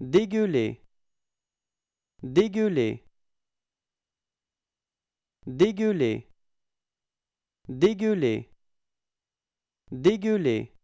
dégueuler dégueuler dégueuler dégueuler dégueuler